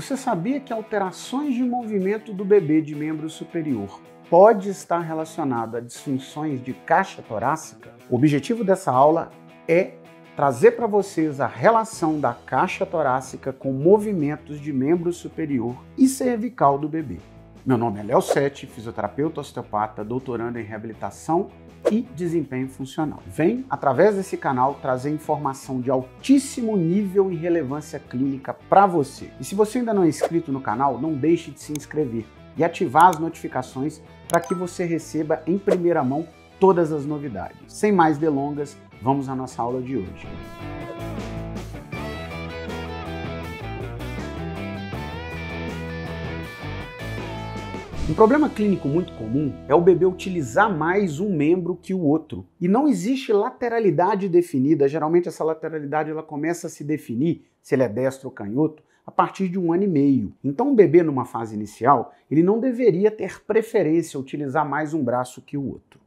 Você sabia que alterações de movimento do bebê de membro superior pode estar relacionada a disfunções de caixa torácica? O objetivo dessa aula é trazer para vocês a relação da caixa torácica com movimentos de membro superior e cervical do bebê. Meu nome é Léo Sete, fisioterapeuta osteopata, doutorando em reabilitação e desempenho funcional. Venho, através desse canal, trazer informação de altíssimo nível e relevância clínica para você. E se você ainda não é inscrito no canal, não deixe de se inscrever e ativar as notificações para que você receba em primeira mão todas as novidades. Sem mais delongas, vamos à nossa aula de hoje. Um problema clínico muito comum é o bebê utilizar mais um membro que o outro. E não existe lateralidade definida. Geralmente essa lateralidade ela começa a se definir, se ele é destro ou canhoto, a partir de um ano e meio. Então, um bebê numa fase inicial, ele não deveria ter preferência utilizar mais um braço que o outro.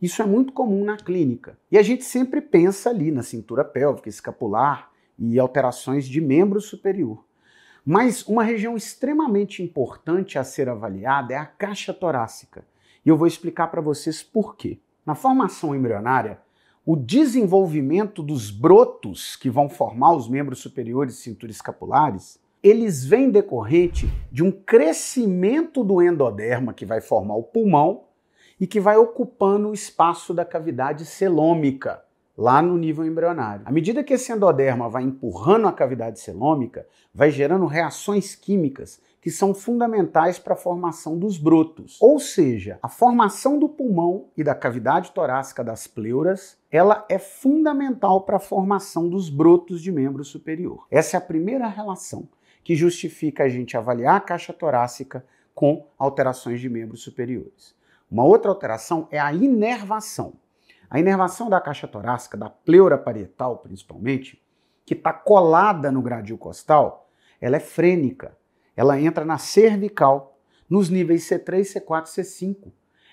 Isso é muito comum na clínica. E a gente sempre pensa ali na cintura pélvica, escapular e alterações de membro superior. Mas uma região extremamente importante a ser avaliada é a caixa torácica. E eu vou explicar para vocês por quê. Na formação embrionária, o desenvolvimento dos brotos que vão formar os membros superiores e cintura escapulares, eles vêm decorrente de um crescimento do endoderma que vai formar o pulmão e que vai ocupando o espaço da cavidade celômica lá no nível embrionário. À medida que esse endoderma vai empurrando a cavidade celômica, vai gerando reações químicas que são fundamentais para a formação dos brotos. Ou seja, a formação do pulmão e da cavidade torácica das pleuras, ela é fundamental para a formação dos brotos de membro superior. Essa é a primeira relação que justifica a gente avaliar a caixa torácica com alterações de membros superiores. Uma outra alteração é a inervação. A inervação da caixa torácica, da pleura parietal principalmente, que está colada no gradil costal, ela é frênica. Ela entra na cervical, nos níveis C3, C4, C5,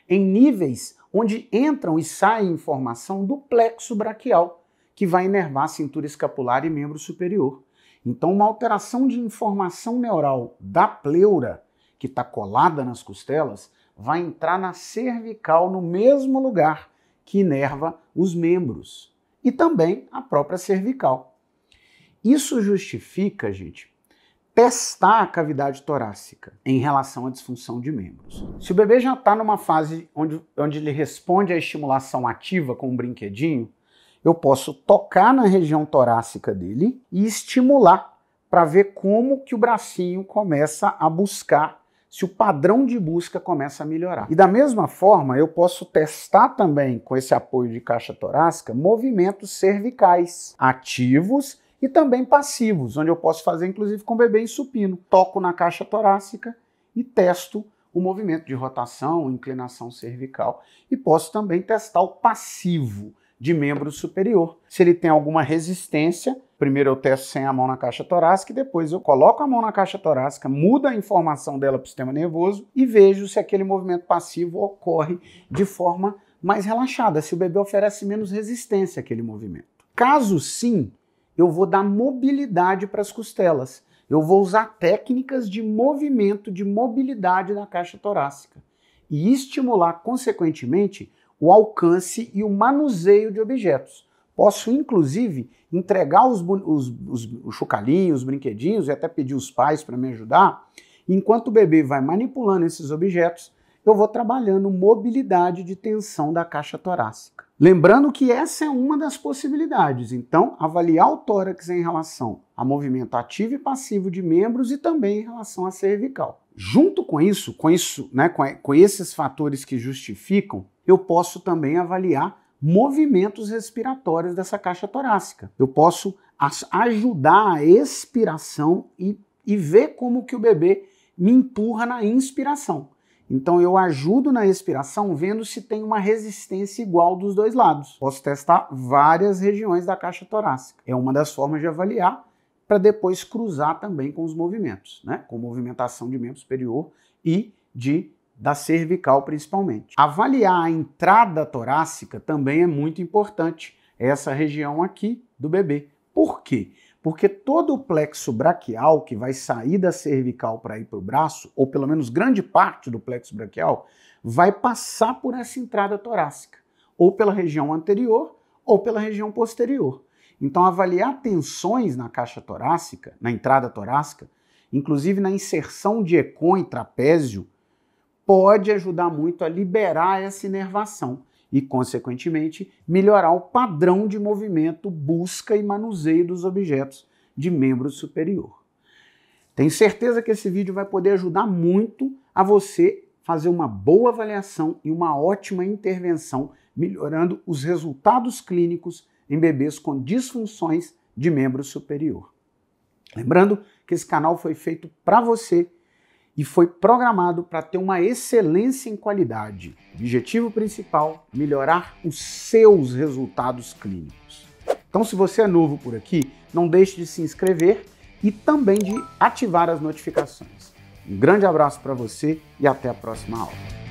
em níveis onde entram e saem informação do plexo braquial, que vai inervar a cintura escapular e membro superior. Então, uma alteração de informação neural da pleura, que está colada nas costelas, vai entrar na cervical no mesmo lugar que inerva os membros e também a própria cervical. Isso justifica, gente, testar a cavidade torácica em relação à disfunção de membros. Se o bebê já está numa fase onde, onde ele responde à estimulação ativa com um brinquedinho, eu posso tocar na região torácica dele e estimular para ver como que o bracinho começa a buscar se o padrão de busca começa a melhorar. E da mesma forma, eu posso testar também, com esse apoio de caixa torácica, movimentos cervicais ativos e também passivos, onde eu posso fazer inclusive com o bebê em supino. Toco na caixa torácica e testo o movimento de rotação, inclinação cervical e posso também testar o passivo de membro superior. Se ele tem alguma resistência, primeiro eu testo sem a mão na caixa torácica e depois eu coloco a mão na caixa torácica, muda a informação dela para o sistema nervoso e vejo se aquele movimento passivo ocorre de forma mais relaxada, se o bebê oferece menos resistência àquele movimento. Caso sim, eu vou dar mobilidade para as costelas. Eu vou usar técnicas de movimento, de mobilidade na caixa torácica e estimular, consequentemente, o alcance e o manuseio de objetos. Posso, inclusive, entregar os, os, os, os chocalhinhos, os brinquedinhos e até pedir os pais para me ajudar. Enquanto o bebê vai manipulando esses objetos, eu vou trabalhando mobilidade de tensão da caixa torácica. Lembrando que essa é uma das possibilidades, então, avaliar o tórax em relação a movimento ativo e passivo de membros e também em relação à cervical. Junto com isso, com, isso né, com esses fatores que justificam, eu posso também avaliar movimentos respiratórios dessa caixa torácica. Eu posso ajudar a expiração e, e ver como que o bebê me empurra na inspiração. Então eu ajudo na respiração vendo se tem uma resistência igual dos dois lados. Posso testar várias regiões da caixa torácica. É uma das formas de avaliar para depois cruzar também com os movimentos, né? com movimentação de membro superior e de da cervical principalmente. Avaliar a entrada torácica também é muito importante, essa região aqui do bebê. Por quê? Porque todo o plexo braquial que vai sair da cervical para ir para o braço, ou pelo menos grande parte do plexo braquial, vai passar por essa entrada torácica, ou pela região anterior ou pela região posterior. Então, avaliar tensões na caixa torácica, na entrada torácica, inclusive na inserção de econ e trapézio, pode ajudar muito a liberar essa inervação e, consequentemente, melhorar o padrão de movimento, busca e manuseio dos objetos de membro superior. Tenho certeza que esse vídeo vai poder ajudar muito a você fazer uma boa avaliação e uma ótima intervenção, melhorando os resultados clínicos em bebês com disfunções de membro superior. Lembrando que esse canal foi feito para você e foi programado para ter uma excelência em qualidade. Objetivo principal: melhorar os seus resultados clínicos. Então, se você é novo por aqui, não deixe de se inscrever e também de ativar as notificações. Um grande abraço para você e até a próxima aula.